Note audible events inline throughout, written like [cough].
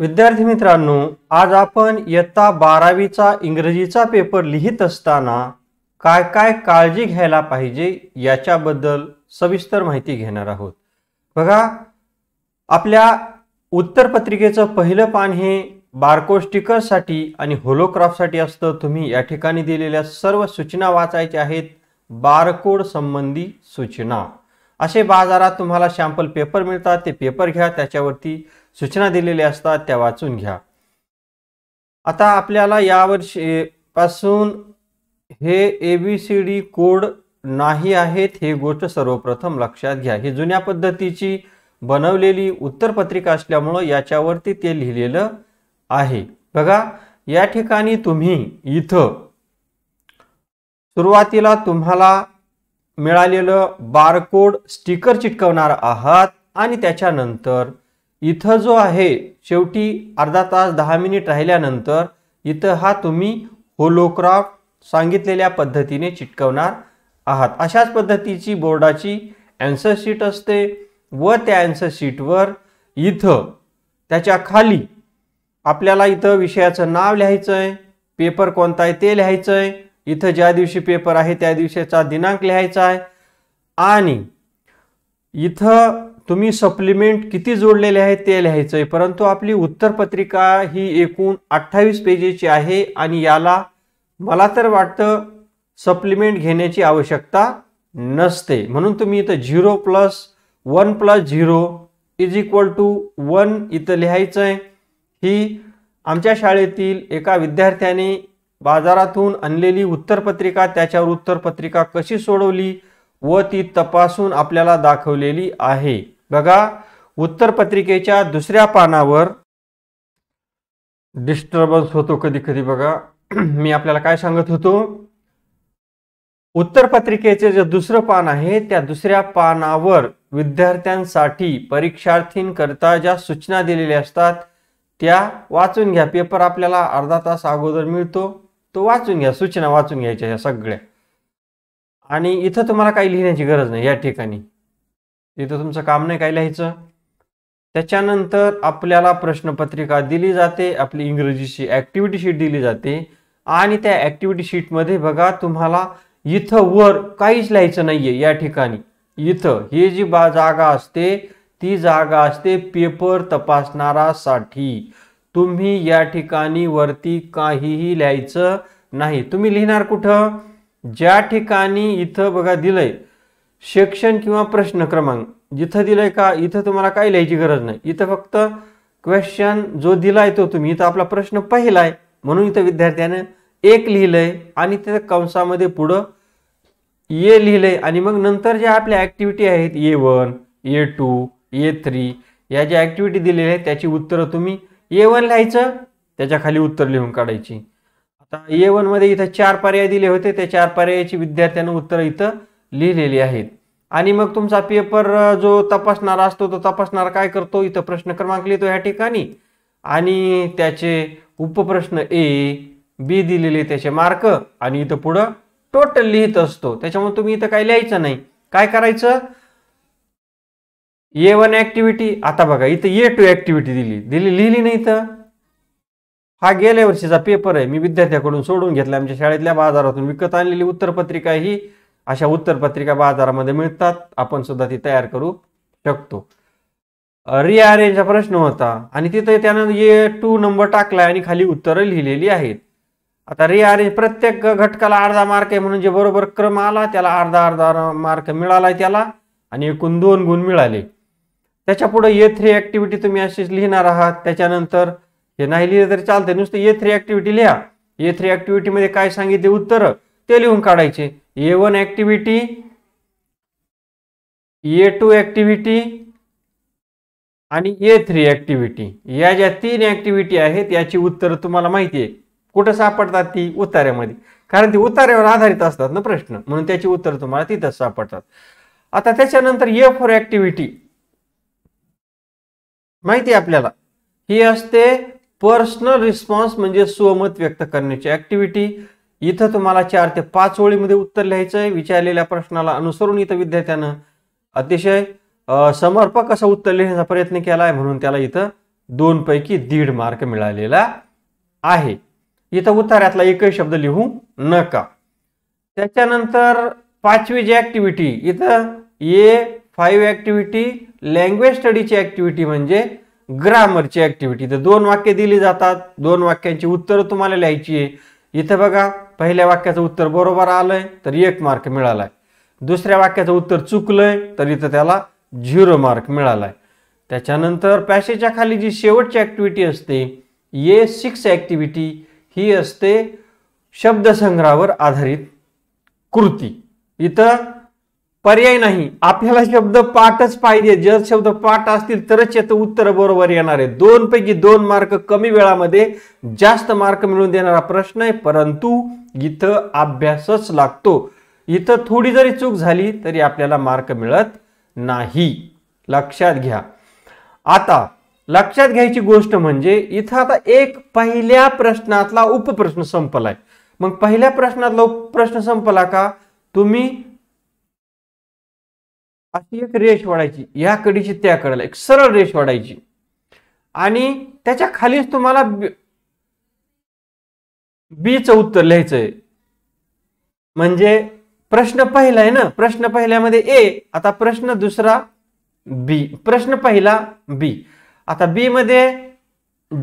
विद्यार्थी मित्रांनो आज आपण इयत्ता बारावीचा इंग्रजीचा पेपर लिहित असताना काय काय काळजी घ्यायला पाहिजे याच्याबद्दल सविस्तर माहिती घेणार आहोत बघा आपल्या उत्तरपत्रिकेचं पहिलं पान हे बारको स्टिकरसाठी आणि होलोक्राफ्टसाठी असतं तुम्ही या ठिकाणी दिलेल्या सर्व सूचना वाचायच्या आहेत बारकोड संबंधी सूचना असे बाजारात तुम्हाला शॅम्पल पेपर मिळतात ते पेपर घ्या त्याच्यावरती सूचना दिलेल्या असतात त्या वाचून घ्या आता आपल्याला यावर्षीपासून हे A B C D code नाही आहेत हे गोष्ट सर्वप्रथम लक्षात घ्या ही जुन्या पद्धतीची बनवलेली उत्तरपत्रिका असल्यामुळं याच्यावरती ते लिहिलेलं आहे बघा या ठिकाणी तुम्ही इथं सुरुवातीला तुम्हाला मिळालेलं बारकोड स्टिकर चिटकवणार आहात आणि त्याच्यानंतर इथं जो आहे शेवटी अर्धा तास दहा मिनिट राहिल्यानंतर इथं हा तुम्ही होलोक्राफ्ट सांगितलेल्या पद्धतीने चिटकवणार आहात अशाच पद्धतीची बोर्डाची अँसर शीट असते व त्या ॲन्सर शीटवर इथं त्याच्या खाली आपल्याला इथं विषयाचं नाव लिहायचं आहे पेपर कोणता आहे ते लिहायचं आहे इथं ज्या दिवशी पेपर आहे त्या दिवशीचा दिनांक लिहायचा आहे आणि इथं तुम्ही सप्लिमेंट किती जोडलेले आहे ते लिहायचं आहे परंतु आपली उत्तरपत्रिका ही एकूण अठ्ठावीस पेजेची आहे आणि याला मला तर वाटतं सप्लिमेंट घेण्याची आवश्यकता नसते म्हणून तुम्ही इथं zero plus one plus zero is equal to one इथं लिहायचं आहे ही आमच्या शाळेतील एका विद्यार्थ्याने बाजारातून आणलेली उत्तरपत्रिका त्याच्यावर उत्तरपत्रिका कशी सोडवली व ती तपासून आपल्याला दाखवलेली आहे बघा उत्तरपत्रिकेच्या दुसऱ्या पानावर डिस्टर्बन्स होतो कधी कधी बघा [clears throat] मी आपल्याला काय सांगत होतो पत्रिकेचे जे दुसरं पान आहे त्या दुसऱ्या पानावर विद्यार्थ्यांसाठी परीक्षार्थींकरता ज्या सूचना दिलेल्या असतात त्या वाचून घ्या पेपर आपल्याला अर्धा तास अगोदर मिळतो तो वाचून घ्या सूचना वाचून घ्यायच्या ह्या सगळ्या आणि इथं तुम्हाला काही लिहिण्याची गरज नाही या ठिकाणी इथं तुमचं काम नाही काय लिहायचं त्याच्यानंतर आपल्याला प्रश्नपत्रिका दिली जाते आपली इंग्रजीची ॲक्टिव्हिटी शीट दिली जाते आणि त्या ॲक्टिव्हिटी शीटमध्ये बघा तुम्हाला इथं वर काहीच लिहायचं नाही या ठिकाणी इथं ही जी बा जागा असते ती जागा असते पेपर तपासणारासाठी तुम्ही या ठिकाणी वरती काहीही लिहायचं नाही तुम्ही लिहिणार कुठं ज्या ठिकाणी इथं बघा दिलंय सेक्शन किंवा प्रश्न क्रमांक जिथं दिलंय का इथं तुम्हाला काय लिहायची गरज नाही इथं फक्त क्वेश्चन जो दिलाय तो तुम्ही इथं आपला प्रश्न पहिलाय म्हणून इथं विद्यार्थ्यानं एक लिहिलंय आणि त्या कंसामध्ये पुढं ये लिहिलंय आणि मग नंतर ज्या आपल्या ऍक्टिव्हिटी आहेत A one A two A three या ज्या ऍक्टिव्हिटी दिलेल्या आहेत त्याची उत्तरं तुम्ही ए वन लिहायचं त्याच्या खाली उत्तर लिहून काढायची आता ए वन मध्ये इथं चार पर्याय दिले होते त्या चार पर्यायाची विद्यार्थ्यांना उत्तर इथं लिहिलेली आहेत आणि मग तुमचा पेपर जो तपासणारा असतो तो तपासणारा काय करतो इथं प्रश्न क्रमांक लिहितो ह्या ठिकाणी आणि त्याचे उपप्रश्न ए बी दिलेले त्याचे मार्क आणि इथं पुढं टोटल लिहित असतो त्याच्यामुळे तुम्ही इथं काही लिहायचं नाही काय करायचं ए वन ऍक्टिव्हिटी आता बघा इथं ए टू ऍक्टिव्हिटी दिली दिली लिहिली नाही तर हा गेल्या वर्षीचा पेपर आहे मी विद्यार्थ्याकडून सोडून घेतला आमच्या शाळेतल्या बाजारातून विकत आणलेली उत्तरपत्रिका ही अशा उत्तरपत्रिका बाजारामध्ये मिळतात आपण सुद्धा ती तयार करू शकतो रिअरेंजचा प्रश्न होता आणि तिथे त्यानं ये टू नंबर टाकलाय आणि खाली उत्तरं लिहिलेली आहेत आता रिअरेंज प्रत्येक घटकाला अर्धा मार्क आहे म्हणून जे बरोबर क्रम आला त्याला अर्धा अर्धा मार्क मिळालाय त्याला आणि एकूण दोन गुण मिळाले त्याच्या पुढे ए थ्री ऍक्टिव्हिटी तुम्ही अशीच लिहिणार आहात त्याच्यानंतर हे नाही लिहिलं तरी चालते नुसतं ए थ्री ऍक्टिव्हिटी लिहा ए थ्री मध्ये काय सांगितले उत्तर ते लिहून काढायचे A one activity A two activity आणि ए थ्री ऍक्टिव्हिटी या ज्या तीन ऍक्टिव्हिटी आहेत याची उत्तरं तुम्हाला माहिती आहे कुठं सापडतात ती उतार्यामध्ये कारण ती उतार्यावर आधारित असतात ना प्रश्न म्हणून त्याची उत्तर तुम्हाला तिथं सापडतात आता त्याच्यानंतर ए फोर ऍक्टिव्हिटी माहिती आहे आपल्याला ही असते पर्सनल रिस्पॉन्स म्हणजे स्वमत व्यक्त करण्याची ऍक्टिव्हिटी इथं तुम्हाला चार ते पाच ओळीमध्ये उत्तर लिहायचं आहे विचारलेल्या प्रश्नाला अनुसरून इथं विद्यार्थ्यानं अतिशय समर्पक असं उत्तर लिहिण्याचा प्रयत्न केला आहे म्हणून त्याला इथं पैकी दीड मार्क मिळालेला आहे इथं उत्तरातला एकही शब्द लिहू नका त्याच्यानंतर पाचवी जी ऍक्टिव्हिटी इथं ए फाईव्ह ऍक्टिव्हिटी लँग्वेज स्टडीची ऍक्टिव्हिटी म्हणजे ग्रामरची ऍक्टिव्हिटी इथं दोन वाक्य दिली जातात दोन वाक्यांची उत्तरं तुम्हाला लिहायची आहे इथं बघा पहिल्या वाक्याचं उत्तर बरोबर आलंय तर एक मार्क मिळालाय दुसऱ्या वाक्याचं उत्तर चुकलंय तर इथं त्याला झिरो मार्क मिळालाय त्याच्यानंतर पॅसेजच्या खाली जी शेवटची ऍक्टिव्हिटी असते ये सिक्स ऍक्टिव्हिटी ही असते शब्दसंग्रहावर आधारित कृती इथं पर्याय नाही आपल्याला शब्द पाठच पाहिजे जर शब्द पाठ असतील तरच याचं उत्तर बरोबर येणार आहे दोनपैकी दोन मार्क कमी वेळामध्ये जास्त मार्क मिळवून देणारा प्रश्न आहे परंतु इथं अभ्यासच लागतो इथं थोडी जरी चूक झाली तरी आपल्याला मार्क मिळत नाही लक्षात घ्या आता लक्षात घ्यायची गोष्ट म्हणजे इथं आता एक पहिल्या प्रश्नातला उपप्रश्न संपलाय मग पहिल्या प्रश्नातला उपप्रश्न संपला का तुम्ही अशी एक रेष वाढायची या कडीची त्या एक सरळ रेष वाढायची आणि त्याच्या खालीच तुम्हाला बीच उत्तर लिहायचंय म्हणजे प्रश्न पहिला आहे ना प्रश्न पहिल्यामध्ये ए आता प्रश्न दुसरा बी प्रश्न पहिला बी आता बी मध्ये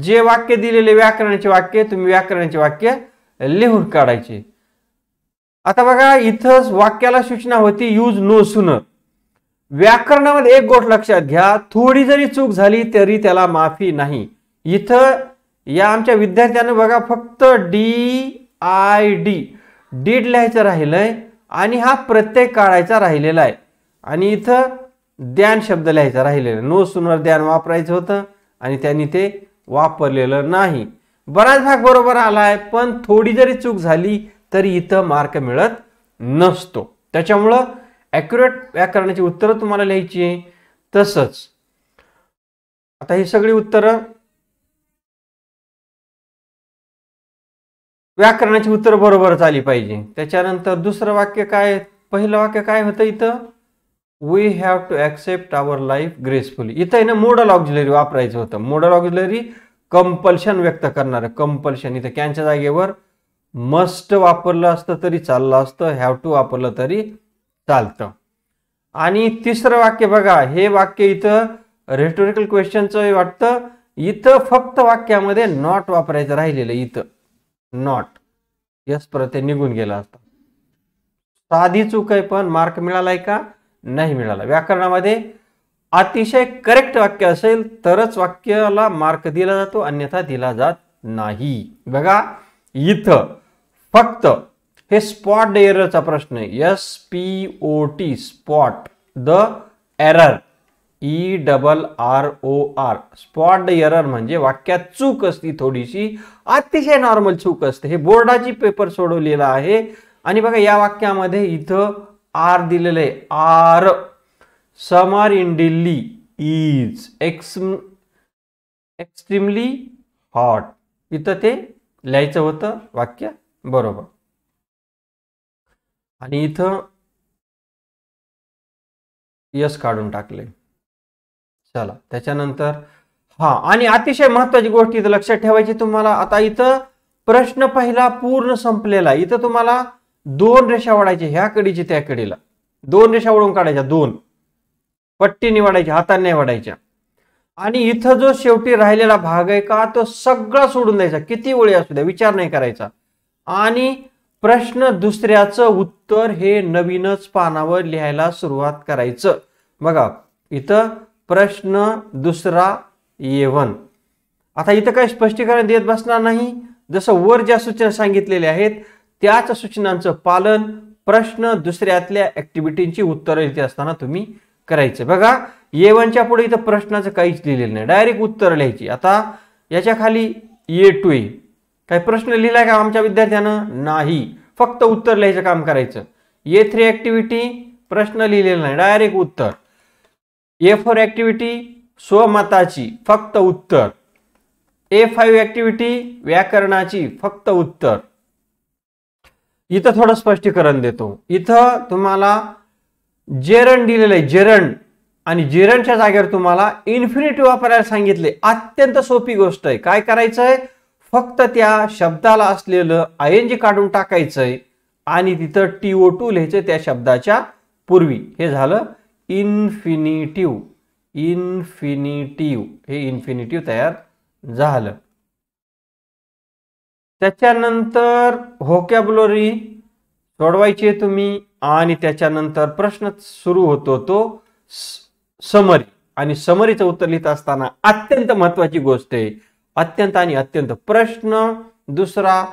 जे वाक्य दिलेले व्याकरणाचे वाक्य तुम्ही व्याकरणाचे वाक्य लिहून काढायचे आता बघा इथं वाक्याला सूचना होती यूज नो सुन व्याकरणामध्ये एक गोष्ट लक्षात घ्या थोडी जरी चूक झाली तरी त्याला माफी नाही इथं या आमच्या विद्यार्थ्यानं बघा फक्त डी आय डी डीड लिहायचं राहिलं आहे आणि हा प्रत्येक काढायचा राहिलेला आहे आणि इथं ध्यान शब्द लिहायचा राहिलेला नो सुनर ध्यान वापरायचं होतं आणि त्यांनी ते वापरलेलं नाही बराच भाग बरोबर आला आहे पण थोडी जरी चूक झाली तरी इथं मार्क मिळत नसतो त्याच्यामुळं ॲक्युरेट व्याकरणाची उत्तरं तुम्हाला लिहायची आहे तसंच आता ही सगळी उत्तरं व्याकरणाची उत्तर बरोबरच आली पाहिजे त्याच्यानंतर दुसरं वाक्य काय पहिलं वाक्य काय होतं इथं we have to accept our life gracefully इथं आहे ना मोडल ऑक्झिलरी वापरायचं होतं मोडल ऑक्झिलरी कंपल्शन व्यक्त करणारं कंपल्शन इथं कॅनच्या जागेवर मस्ट वापरलं असतं तरी चाललं असतं हॅव टू वापरलं तरी चालतं आणि तिसरं वाक्य बघा हे वाक्य इथं रेटोरिकल क्वेश्चनचं वाटतं इथं फक्त वाक्यामध्ये नॉट वापरायचं राहिलेलं इथं नॉट यस परत निघून गेला असता साधी चूक आहे पण मार्क मिळालाय का नाही मिळाला व्याकरणामध्ये अतिशय करेक्ट वाक्य असेल तरच वाक्याला मार्क दिला जातो अन्यथा दिला जात नाही बघा इथं फक्त हे स्पॉट एररचा प्रश्न आहे S P O T spot the error E double R O R spot error म्हणजे वाक्यात चूक असती थोडीशी अतिशय नॉर्मल चूक असते हे बोर्डाची पेपर सोडवलेला आहे आणि बघा या वाक्यामध्ये इथं आर दिलेलं आहे are summer in Delhi is ex extremely hot इथं ते लिहायचं होतं वाक्य बरोबर आणि इथं यस काढून टाकले चला त्याच्यानंतर हा आणि अतिशय महत्वाची गोष्ट इथं लक्षात ठेवायची तुम्हाला आता इथं प्रश्न पहिला पूर्ण संपलेला इथं तुम्हाला दोन रेषा वाढायच्या ह्या कडीची त्या कडीला दोन रेषा ओढून काढायच्या दोन पट्टी वाढायच्या हाताने वाढायच्या आणि इथं जो शेवटी राहिलेला भाग आहे का तो सगळा सोडून द्यायचा किती वेळी असू द्या विचार नाही करायचा आणि प्रश्न दुसऱ्याचं उत्तर हे नवीनच पानावर लिहायला सुरुवात करायचं बघा इथं प्रश्न दुसरा वन आता इथं काही स्पष्टीकरण देत बसणार नाही जसं वर ज्या सूचना सांगितलेल्या आहेत त्याच सूचनांचं पालन प्रश्न दुसऱ्यातल्या ऍक्टिव्हिटींची उत्तरं इथे असताना तुम्ही करायचं बघा वनच्या पुढे इथं प्रश्नाचं काहीच लिहिलेलं नाही डायरेक्ट उत्तर लिहायची आता याच्या खाली ये टू ए काही प्रश्न लिहिलाय का आमच्या विद्यार्थ्यानं नाही फक्त उत्तर लिहायचं काम करायचं ये थ्री ॲक्टिव्हिटी प्रश्न लिहिलेला नाही डायरेक्ट उत्तर ए फॉर ऍक्टिव्हिटी स्वमताची फक्त उत्तर ए फाईव्ह ऍक्टिव्हिटी व्याकरणाची फक्त उत्तर इथं थोडं स्पष्टीकरण देतो इथं तुम्हाला जेरण दिलेलं आहे जेरण आणि जेरणच्या जागेवर तुम्हाला इन्फिनिटी वापरायला सांगितले अत्यंत सोपी गोष्ट आहे काय करायचं आहे फक्त त्या शब्दाला असलेलं आय काढून टाकायचंय आणि तिथं टी ओ टू लिहायचंय त्या शब्दाच्या पूर्वी हे झालं इन्फिनिटिव इन्फिनिटिव हे इन्फिनिटिव तयार झालं त्याच्यानंतर सोडवायची आहे तुम्ही आणि त्याच्यानंतर प्रश्न सुरू होतो तो समरी आणि समरीचं उत्तर लिहित असताना अत्यंत महत्वाची गोष्ट आहे अत्यंत आणि अत्यंत प्रश्न दुसरा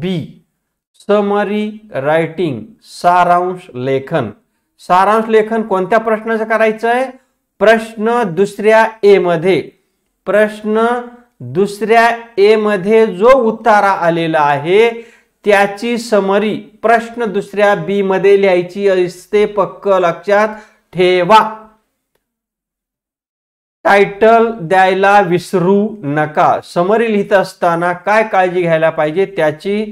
बी समरी रायटिंग सारांश लेखन सारांश लेखन कोणत्या प्रश्नाचं करायचंय प्रश्न दुसऱ्या ए मध्ये प्रश्न दुसऱ्या ए मध्ये जो उतारा आलेला आहे त्याची समरी प्रश्न दुसऱ्या बी मध्ये लिहायची असते पक्क लक्षात ठेवा टायटल द्यायला विसरू नका समरी लिहित असताना काय काळजी घ्यायला पाहिजे त्याची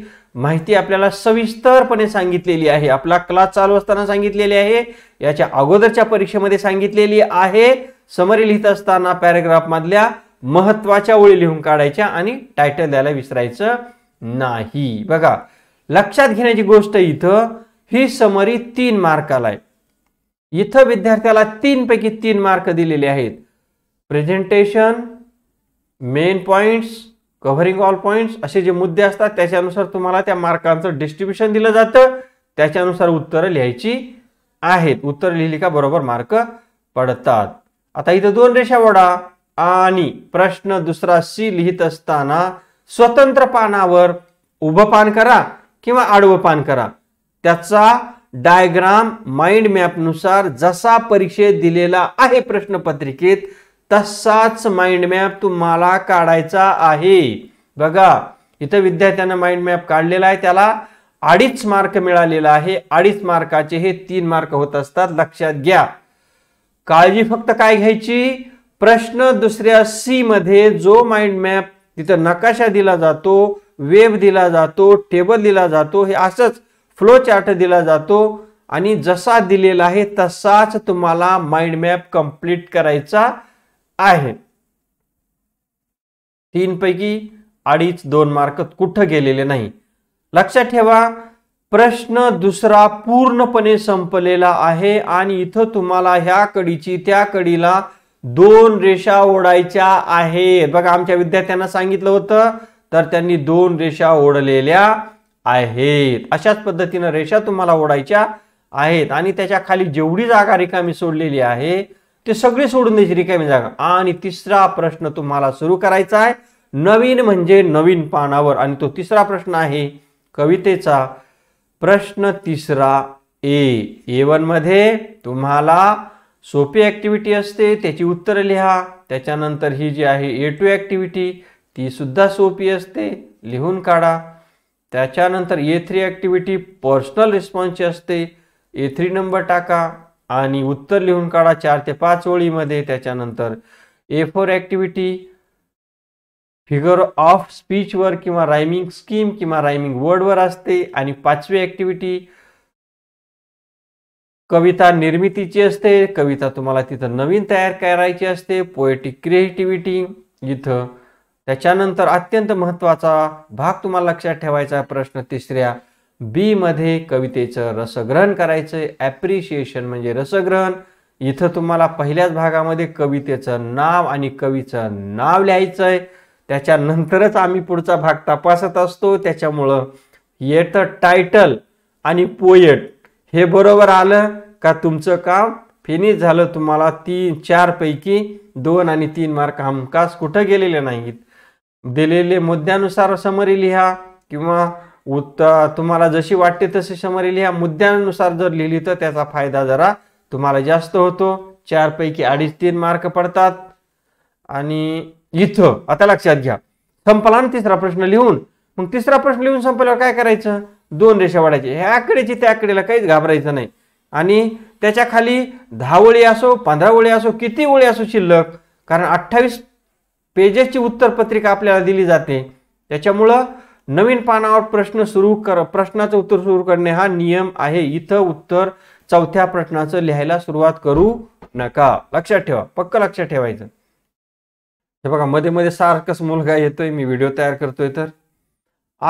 माहिती आपल्याला सविस्तरपणे सांगितलेली आहे आपला क्लास चालू असताना सांगितलेली आहे याच्या अगोदरच्या परीक्षेमध्ये सांगितलेली आहे समरी लिहित असताना पॅरेग्राफमधल्या महत्वाच्या ओळी लिहून काढायच्या आणि टायटल द्यायला विसरायचं नाही बघा लक्षात घेण्याची गोष्ट इथं ही समरी तीन मार्काला आहे इथं विद्यार्थ्याला तीन पैकी तीन मार्क दिलेले आहेत presentation main points covering all points असे जे मुद्दे असतात त्याच्यानुसार तुम्हाला त्या मार्कांचं डिस्ट्रीब्युशन दिलं जातं त्याच्यानुसार उत्तरं लिहायची आहेत उत्तर लिहिली का बरोबर मार्क पडतात आता इथं दोन रेषा वडा आणि प्रश्न दुसरा सी लिहित असताना स्वतंत्र पानावर उभं पान करा किंवा आडवं पान करा त्याचा डायग्राम माइंड मॅपनुसार जसा परीक्षेत दिलेला आहे प्रश्नपत्रिकेत तसाच माइंड मॅप तुम्हाला काढायचा आहे बघा इथं विद्यार्थ्यांना माइंड मॅप काढलेला आहे त्याला अडीच मार्क मिळालेला आहे अडीच मार्काचे हे तीन मार्क होत असतात लक्षात घ्या काळजी फक्त काय घ्यायची प्रश्न दुसऱ्या सी मध्ये जो माइंड मॅप तिथं नकाशा दिला जातो वेब दिला जातो टेबल दिला जातो हे असंच फ्लो चार्ट दिला जातो आणि जसा दिलेला आहे तसाच तुम्हाला माइंड मॅप कंप्लीट करायचा आहे पैकी अडीच दोन मार्क कुठं गेलेले नाही लक्षात ठेवा प्रश्न दुसरा पूर्णपणे संपलेला आहे आणि इथं तुम्हाला ह्या कडीची त्या कडीला दोन रेषा ओढायच्या आहेत बघा आमच्या विद्यार्थ्यांना सांगितलं होतं तर त्यांनी दोन रेषा ओढलेल्या आहेत अशाच पद्धतीनं रेषा तुम्हाला ओढायच्या आहेत आणि त्याच्या खाली जेवढी जागा रिकामी सोडलेली आहे ते सगळे सोडून द्यायची रिकामी जागा आणि तिसरा प्रश्न तुम्हाला सुरू करायचा आहे नवीन म्हणजे नवीन पानावर आणि तो तिसरा प्रश्न आहे कवितेचा प्रश्न तिसरा ए ए वनमध्ये तुम्हाला सोपी ॲक्टिव्हिटी असते त्याची उत्तरं लिहा त्याच्यानंतर ही जी आहे ए टू ॲक्टिव्हिटी ती सुद्धा सोपी असते लिहून काढा त्याच्यानंतर ए थ्री ॲक्टिव्हिटी पर्सनल रिस्पॉन्सची असते ए थ्री नंबर टाका आणि उत्तर लिहून काढा चार ते पाच ओळीमध्ये त्याच्यानंतर A four activity figure of स्पीचवर किंवा रायमिंग स्कीम किंवा रायमिंग वर्डवर असते आणि पाचवी ऍक्टिव्हिटी कविता निर्मितीची असते कविता तुम्हाला तिथं नवीन तयार करायची असते पोएटिक क्रिएटिव्हिटी इथं त्याच्यानंतर अत्यंत महत्त्वाचा भाग तुम्हाला लक्षात ठेवायचा प्रश्न तिसऱ्या बीमध्ये कवितेचं रसग्रहण करायचं ॲप्रिशिएशन म्हणजे रसग्रहण इथं तुम्हाला पहिल्याच भागामध्ये कवितेचं नाव आणि कवीचं नाव लिहायचं आहे त्याच्यानंतरच आम्ही पुढचा भाग तपासत असतो त्याच्यामुळं येतं टायटल आणि पोएट हे बरोबर आलं का तुमचं काम फिनिश झालं तुम्हाला तीन चारपैकी दोन आणि तीन मार्क हमकास कुठं गेलेले नाहीत दिलेले मुद्द्यानुसार समरी लिहा किंवा उत तुम्हाला जशी वाटते तशी समोर लिहा मुद्द्यानुसार जर लिहिली तर त्याचा फायदा जरा तुम्हाला जास्त होतो चारपैकी अडीच तीन मार्क पडतात आणि इथं आता लक्षात घ्या संपला ना तिसरा प्रश्न लिहून मग तिसरा प्रश्न लिहून संपल्यावर काय करायचं दोन रेषा वाढायची ह्या आकडेची त्या आकडेला काहीच घाबरायचं नाही आणि त्याच्या खाली दहा ओळी असो पंधरा ओळी असो किती ओळी असो शिल्लक कारण अठ्ठावीस पेजेसची उत्तरपत्रिका आपल्याला दिली जाते त्याच्यामुळं नवीन पानावर प्रश्न सुरू कर प्रश्नाचं उत्तर सुरू करणे हा नियम आहे इथं उत्तर चौथ्या प्रश्नाचं लिहायला सुरुवात करू नका लक्षात ठेवा पक्क लक्षात ठेवायचं हे बघा मध्ये मध्ये सारखंच मुलगा येतोय मी व्हिडिओ तयार करतोय तर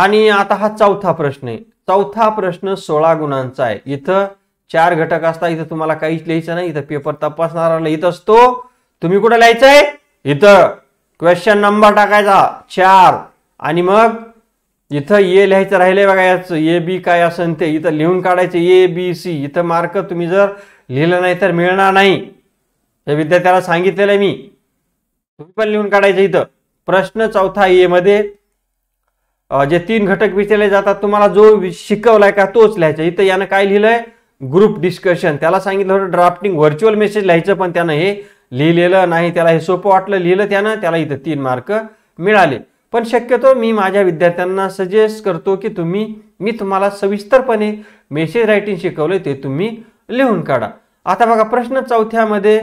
आणि आता हा चौथा प्रश्न आहे चौथा प्रश्न सोळा गुणांचा आहे इथं चार घटक असता इथं तुम्हाला काहीच लिहायचं नाही इथं पेपर तपासणारा लिहित असतो तुम्ही कुठं लिहायचंय इथं क्वेश्चन नंबर टाकायचा चार आणि मग इथं ए लिहायचं राहिले बघा याचं ए बी काय असं ते इथं लिहून काढायचं ए बी सी इथं मार्क तुम्ही जर लिहिलं नाही तर मिळणार नाही हे विद्यार्थ्याला सांगितलेलं आहे मी तुम्ही पण लिहून काढायचं इथं प्रश्न चौथा ए मध्ये जे तीन घटक विचारले जातात तुम्हाला जो शिकवलाय का तोच लिहायचा इथं यानं काय लिहिलंय ग्रुप डिस्कशन त्याला सांगितलं होतं ड्राफ्टिंग व्हर्च्युअल मेसेज लिहायचं पण त्यानं हे लिहिलेलं नाही त्याला हे सोपं वाटलं लिहिलं त्यानं त्याला इथं तीन मार्क मिळाले पण शक्यतो मी माझ्या विद्यार्थ्यांना सजेस्ट करतो की तुम्ही मी तुम्हाला सविस्तरपणे मेसेज रायटिंग शिकवले ते तुम्ही लिहून काढा आता बघा प्रश्न चौथ्यामध्ये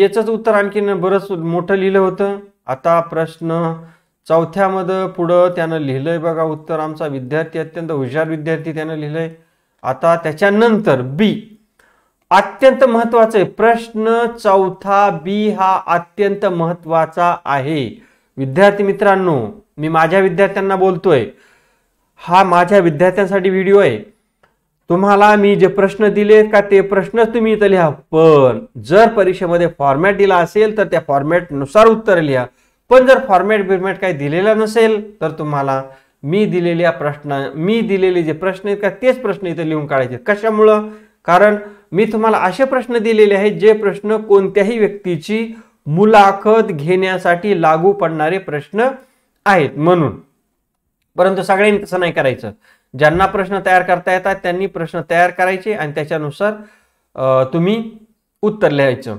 याचंच उत्तर आणखीन बरंच मोठं लिहिलं होतं आता प्रश्न चौथ्यामध्ये पुढं त्यानं लिहिलं आहे बघा उत्तर आमचा विद्यार्थी अत्यंत हुशार विद्यार्थी त्यानं लिहिलं आहे आता त्याच्यानंतर बी अत्यंत महत्त्वाचं आहे प्रश्न चौथा बी हा अत्यंत महत्त्वाचा आहे विद्यार्थी मित्रांनो मी माझ्या विद्यार्थ्यांना बोलतोय हा माझ्या विद्यार्थ्यांसाठी व्हिडिओ आहे तुम्हाला मी जे प्रश्न दिले का ते प्रश्न तुम्ही इथं लिहा पण जर परीक्षेमध्ये फॉर्मॅट दिला असेल तर त्या फॉर्मॅटनुसार उत्तर लिहा पण जर फॉर्मॅट बिर्मॅट काही दिलेला नसेल तर तुम्हाला मी दिलेल्या प्रश्न मी दिलेले जे प्रश्न आहेत का तेच प्रश्न इथं लिहून काढायचे कशामुळं कारण मी तुम्हाला असे प्रश्न दिलेले आहेत जे प्रश्न कोणत्याही व्यक्तीची मुलाखत घेण्यासाठी लागू पडणारे प्रश्न आहेत म्हणून परंतु सगळ्यांनी तसं नाही करायचं ज्यांना प्रश्न तयार करता येतात त्यांनी प्रश्न तयार करायचे आणि त्याच्यानुसार तुम्ही उत्तर लिहायचं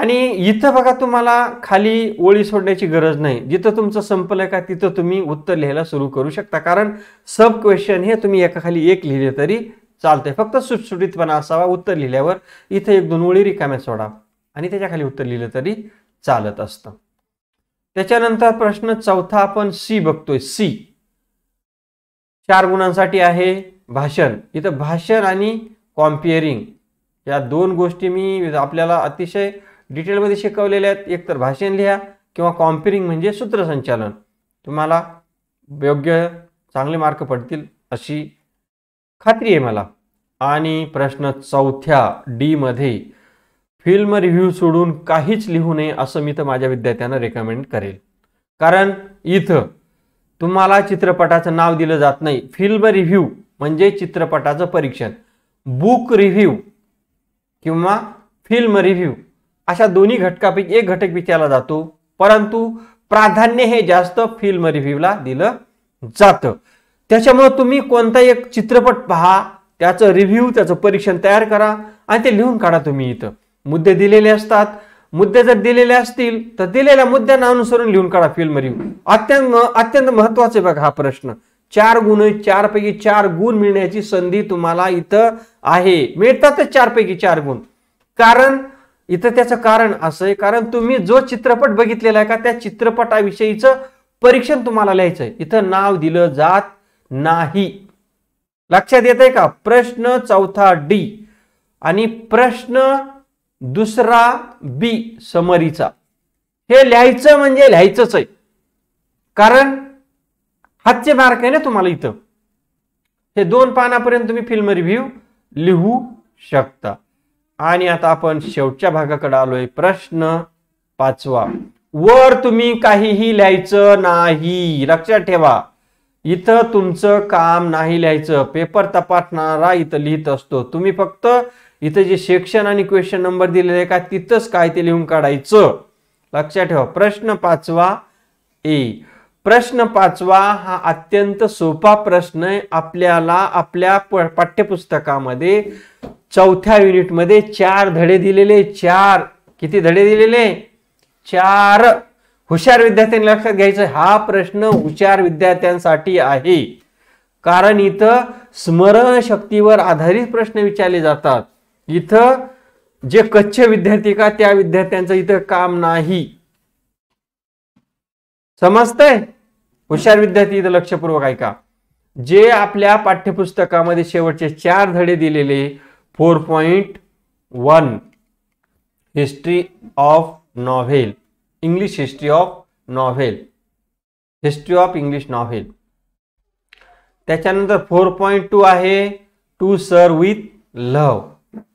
आणि इथं बघा तुम्हाला खाली ओळी सोडण्याची गरज नाही जिथं तुमचं संपलं का तिथं तुम्ही उत्तर लिहायला सुरू करू शकता कारण सब क्वेश्चन हे तुम्ही एका खाली एक लिहिले तरी चालतंय फक्त सुटसुटीतपणा असावा उत्तर लिहिल्यावर इथं एक दोन ओळी रिकाम्या सोडा आणि त्याच्याखाली उत्तर लिहिलं तरी चालत असतं त्याच्यानंतर प्रश्न चौथा आपण सी बघतोय सी चार गुणांसाठी आहे भाषण इथं भाषण आणि कॉम्पिअरिंग या दोन गोष्टी मी आपल्याला अतिशय डिटेलमध्ये शिकवलेल्या आहेत एकतर भाषण लिहा किंवा कॉम्पिअरिंग म्हणजे सूत्रसंचालन तुम्हाला योग्य चांगले मार्क पडतील अशी खात्री आहे मला आणि प्रश्न चौथ्या डीमध्ये फिल्म रिव्ह्यू सोडून काहीच लिहू नये असं मी तर माझ्या विद्यार्थ्यांना रेकमेंड करेल कारण इथं तुम्हाला चित्रपटाचं नाव दिलं जात नाही फिल्म रिव्ह्यू म्हणजे चित्रपटाचं परीक्षण बुक रिव्ह्यू किंवा फिल्म रिव्ह्यू अशा दोन्ही घटकापैकी एक घटक विचारला जातो परंतु प्राधान्य हे जास्त फिल्म रिव्ह्यूला दिलं जातं त्याच्यामुळं तुम्ही कोणता एक चित्रपट पहा त्याचं रिव्ह्यू त्याचं परीक्षण तयार करा आणि ते लिहून काढा तुम्ही इथं मुद्दे दिलेले असतात मुद्दे जर दिलेले असतील तर दिलेल्या मुद्द्यांना अनुसरून लिहून काढा फिल्म रिव्ह्यू अत्यंत अत्यंत महत्वाचे बघा हा प्रश्न चार गुण पैकी चार गुण मिळण्याची संधी तुम्हाला इथं आहे मिळतातच चारपैकी चार गुण कारण इथं त्याचं कारण असं आहे कारण तुम्ही जो चित्रपट बघितलेला आहे का त्या चित्रपटाविषयीचं परीक्षण तुम्हाला लिहायचंय इथं नाव दिलं जात नाही लक्षात येत आहे का प्रश्न चौथा डी आणि प्रश्न दुसरा बी समरीचा हे लिहायचं म्हणजे लिहायचंच आहे कारण हातचे मार्क आहे ना तुम्हाला इथं हे दोन पानापर्यंत तुम्ही फिल्म रिव्ह्यू लिहू शकता आणि आता आपण शेवटच्या भागाकडे आलोय प्रश्न पाचवा वर तुम्ही काहीही लिहायचं नाही लक्षात ठेवा इथं तुमचं काम नाही लिहायचं पेपर तपासणारा इथं लिहित असतो तुम्ही फक्त इथं जे सेक्शन आणि क्वेश्चन नंबर दिलेले आहे का तिथंच काय ते लिहून काढायचं लक्षात ठेवा प्रश्न पाचवा ए प्रश्न पाचवा हा अत्यंत सोपा प्रश्न आपल्याला आपल्या पाठ्यपुस्तकामध्ये चौथ्या युनिटमध्ये चार धडे दिलेले चार किती धडे दिलेले चार हुशार विद्यार्थ्यांनी लक्षात घ्यायचं हा प्रश्न हुशार विद्यार्थ्यांसाठी आहे कारण इथं स्मरणशक्तीवर आधारित प्रश्न विचारले जातात इथं जे कच्चे विद्यार्थी का त्या विद्यार्थ्यांचं इथं काम नाही समजतंय हुशार विद्यार्थी इथं लक्षपूर्वक ऐका जे आपल्या पाठ्यपुस्तकामध्ये शेवटचे चार धडे दिलेले four point one history of novel English history of novel history of English novel त्याच्यानंतर फोर पॉइंट टू आहे टू सर विथ लव्ह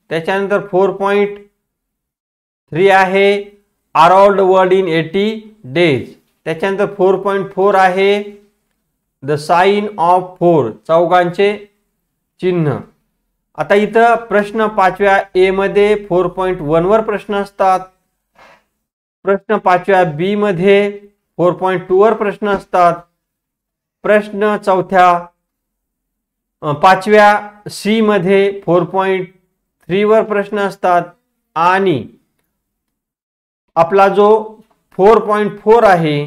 त्याच्यानंतर फोर पॉईंट थ्री आहे around world in eighty days त्याच्यानंतर फोर पॉईंट फोर आहे the sign of four चौघांचे चिन्ह आता इथं प्रश्न पाचव्या ए मध्ये फोर पॉईंट वनवर प्रश्न असतात प्रश्न पाचव्या बी मध्ये फोर पॉईंट टूवर प्रश्न असतात प्रश्न चौथ्या पाचव्या सी मध्ये फोर पॉईंट थ्रीवर प्रश्न असतात आणि आपला जो फोर पॉईंट फोर आहे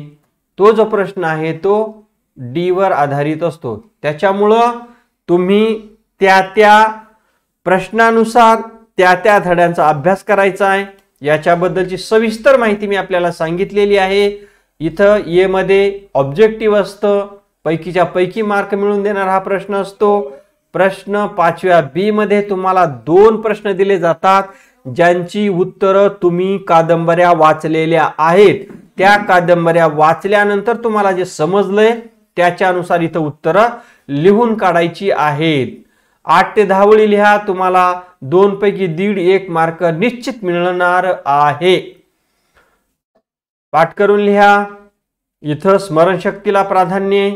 तो जो प्रश्न आहे तो डीवर आधारित असतो त्याच्यामुळं तुम्ही त्या त्या प्रश्नानुसार त्या त्या धड्यांचा अभ्यास करायचा आहे याच्याबद्दलची सविस्तर माहिती मी आपल्याला सांगितलेली आहे इथं येमध्ये ऑब्जेक्टिव्ह असतं पैकीच्या पैकी मार्क मिळून देणारा हा प्रश्न असतो प्रश्न पाचव्या बी मध्ये तुम्हाला दोन प्रश्न दिले जातात ज्यांची उत्तरं तुम्ही कादंबऱ्या वाचलेल्या आहेत त्या कादंबऱ्या वाचल्यानंतर तुम्हाला जे समजलंय त्याच्यानुसार इथं उत्तरं लिहून काढायची आहेत आठ ते दहावळी लिहा तुम्हाला दोन पैकी दीड एक मार्क निश्चित मिळणार आहे पाठ करून लिहा इथं स्मरणशक्तीला प्राधान्य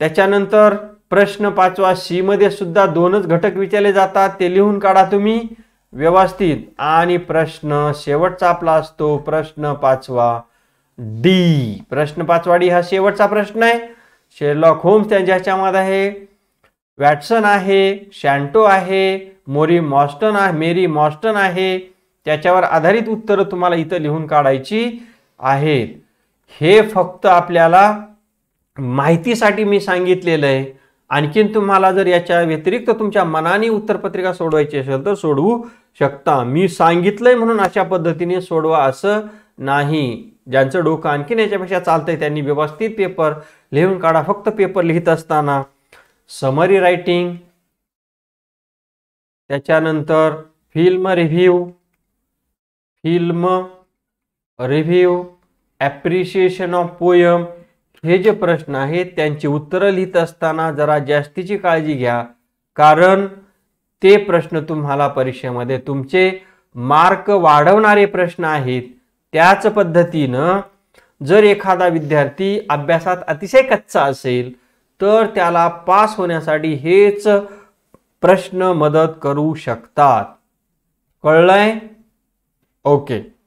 त्याच्यानंतर प्रश्न पाचवा सी मध्ये सुद्धा दोनच घटक विचारले जातात ते लिहून काढा तुम्ही व्यवस्थित आणि प्रश्न शेवटचा आपला असतो प्रश्न पाचवा डी प्रश्न पाचवा डी हा शेवटचा प्रश्न आहे शेरलॉक होम्स त्यांच्या ह्याच्यामध्ये आहे वॅटसन आहे शॅन्टो आहे मोरी मॉस्टन आहे मेरी मॉस्टन आहे त्याच्यावर आधारित उत्तरं तुम्हाला इथं लिहून काढायची आहेत हे फक्त आपल्याला माहितीसाठी मी सांगितलेलं आहे आणखीन तुम्हाला जर याच्या व्यतिरिक्त तुमच्या मनाने उत्तरपत्रिका सोडवायची असेल तर सोडवू शकता मी सांगितलंय म्हणून अशा पद्धतीने सोडवा असं नाही ज्यांचं डोकं आणखीन याच्यापेक्षा चालतंय त्यांनी व्यवस्थित पेपर लिहून काढा फक्त पेपर लिहित असताना समरी रायटिंग त्याच्यानंतर film review film review appreciation of poem हे जे प्रश्न आहेत त्यांची उत्तरं लिहित असताना जरा जास्तीची काळजी घ्या कारण ते प्रश्न तुम्हाला परीक्षेमध्ये तुमचे मार्क वाढवणारे प्रश्न आहेत त्याच पद्धतीनं जर एखादा विद्यार्थी अभ्यासात अतिशय कच्चा असेल तर त्याला पास होण्यासाठी हेच प्रश्न मदत करू शकतात कळलंय ओके